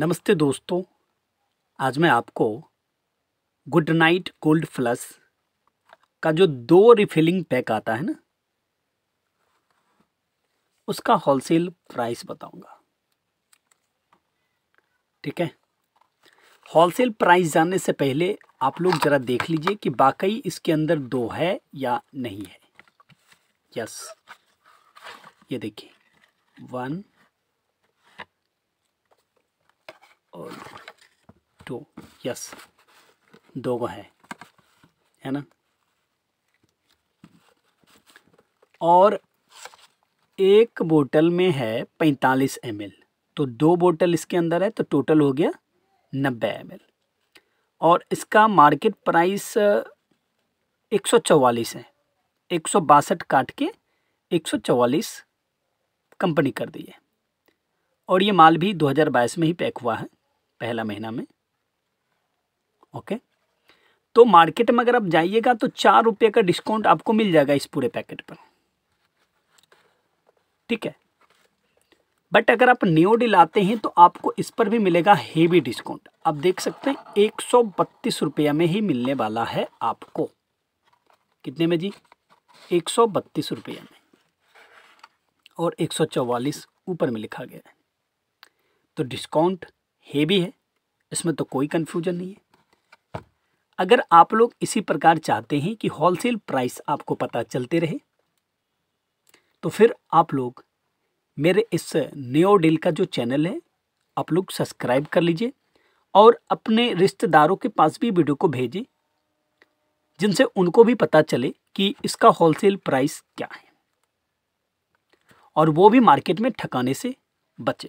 नमस्ते दोस्तों आज मैं आपको गुड नाइट गोल्ड फ्लस का जो दो रिफिलिंग पैक आता है ना उसका होलसेल प्राइस बताऊंगा ठीक है होलसेल प्राइस जानने से पहले आप लोग ज़रा देख लीजिए कि वाकई इसके अंदर दो है या नहीं है यस ये देखिए वन और टू यस दो गो है है ना और एक बोतल में है पैंतालीस एम तो दो बोतल इसके अंदर है तो टोटल हो गया नब्बे एम और इसका मार्केट प्राइस एक सौ चवालीस है एक सौ बासठ काट के एक सौ चवालीस कंपनी कर दी है और ये माल भी दो हज़ार बाईस में ही पैक हुआ है पहला महीना में ओके तो मार्केट में अगर आप जाइएगा तो चार रुपये का डिस्काउंट आपको मिल जाएगा इस पूरे पैकेट पर ठीक है बट अगर आप नियोडी लाते हैं तो आपको इस पर भी मिलेगा हेवी डिस्काउंट आप देख सकते हैं एक सौ बत्तीस रुपया में ही मिलने वाला है आपको कितने में जी एक सौ बत्तीस रुपये में और एक सौ चौवालीस ऊपर में लिखा गया है तो डिस्काउंट हेवी है इसमें तो कोई कन्फ्यूजन नहीं है अगर आप लोग इसी प्रकार चाहते हैं कि होलसेल प्राइस आपको पता चलते रहे तो फिर आप लोग मेरे इस न्यो डील का जो चैनल है आप लोग सब्सक्राइब कर लीजिए और अपने रिश्तेदारों के पास भी वीडियो को भेजें जिनसे उनको भी पता चले कि इसका होलसेल प्राइस क्या है और वो भी मार्केट में ठकाने से बचें